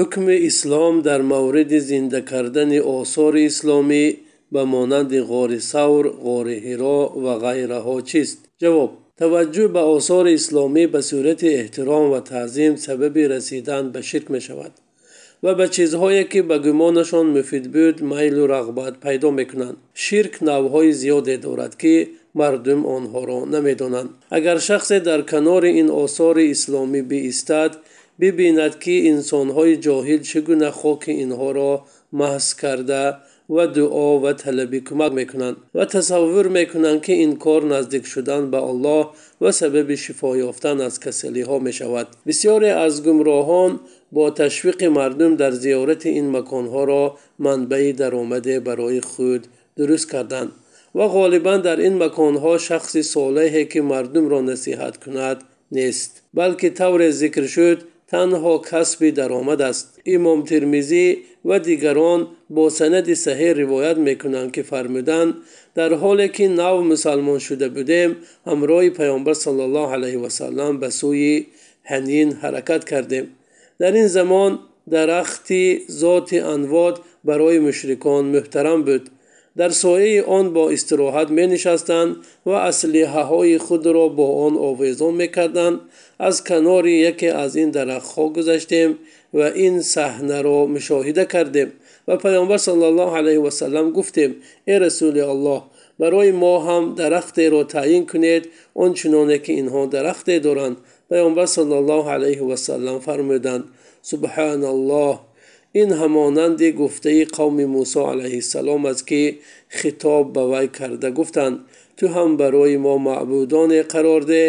ҳукми ислом дар мавриди зинда кардани осори исломӣ ба монанди ғори савр ғори ҳиро ва ғайраҳо чист ҷавоб таваҷҷӯҳ ба осори исломӣ ба сурати эҳтиром ва таъзим сабаби расидан ба ширк мешавад ва ба чизҳое ки ба гумонашон муфид буд майлу рағбат пайдо мекунанд ширк навъҳои зиёде дорад ки мардум онҳоро намедонанд агар шахсе дар канори ин осори исломӣ биистад бибинад ки инсонҳои ҷоҳил чӣ гуна хоки инҳоро маҳз карда ва дуо ва талаби кӯмак мекунанд ва тасаввур мекунанд ки ин кор наздик шудан ба аллоҳ ва сабаби шифо ёфтан аз касалиҳо мешавад бисёре аз гумроҳон бо ташвиқи мардум дар зиёрати ин маконҳоро манбаи даромаде барои худ дуруст карданд ва ғолибан дар ин маконҳо шахси солеҳе ки мардумро насиҳат кунад нест балки тавре зикр шуд танҳо касби даромад аст имом тирмизӣ ва дигарон бо санади саҳеҳ ривоят мекунанд ки фармуданд дар ҳоле ки нав мусалмон шуда будем ҳамроҳи паёмбар сл васалам ба сӯи ҳанин ҳаракат кардем дар ин замон дарахти зоти анвод барои мушрикон муҳтарам буд дар сояи он бо истироҳат менишастанд ва аслиҳаҳои худро бо он овезон мекарданд аз канори яке аз ин дарахтҳо гузаштем ва ин саҳнаро мушоҳида кардем ва паёмбар сали ллоҳ алайҳи васалам гуфтем э расули аллоҳ барои мо ҳам дарахтеро таъин кунед ончуноне ки инҳо дарахте доранд паёмбар сали ллоҳ алайҳи васалам фармуданд субҳаналлоҳ ин ҳамонанди гуфтаи қавми мусо алайҳиссалом аст ки хитоб ба вай карда гуфтанд ту ҳам барои мо маъбудоне қарор деҳ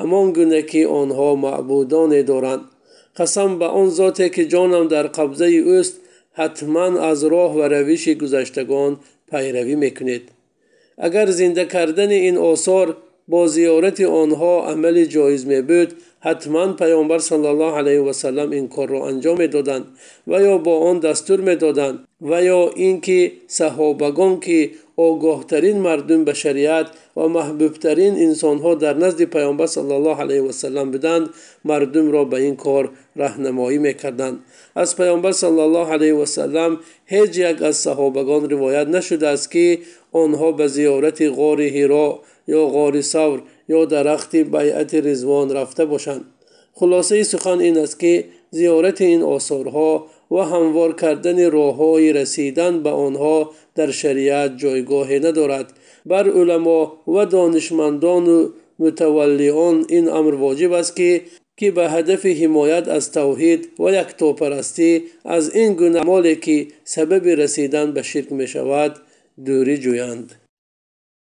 ҳамон гуна ки онҳо маъбудоне доранд қасам ба он зоте ки ҷонам дар қабзаи ӯст ҳатман аз роҳ ва равиши гузаштагон пайравӣ мекунед агар зинда кардани ин осор бо зиёрати онҳо амали ҷоиз мебуд ҳатман паёмбар слвасалам ин корро анҷом медоданд ва ё бо он дастур медоданд ва ё ин ки саҳобагон ки огоҳтарин мардум ба шариат ва маҳбубтарин инсонҳо дар назди паёмбар сал л алаи васалам буданд мардумро ба ин кор раҳнамоӣ мекарданд аз паёмбар сал л алаи васалам ҳеҷ як аз саҳобагон ривоят нашудааст ки онҳо ба зиёрати ғори ҳиро ё ғори савр ё дарахти байъати ризвон рафта бошанд хулосаи сухан ин аст ки зиёрати ин осорҳо ва ҳамвор кардани роҳҳои расидан ба онҳо дар шариат ҷойгоҳе надорад бар уламо ва донишмандону мутавалиён ин амр воҷиб аст ки ки ба ҳадафи ҳимоят аз тавҳид ва яктопарастӣ аз ин гуна амоле ки сабаби расидан ба ширк мешавад дурӣ ҷӯянд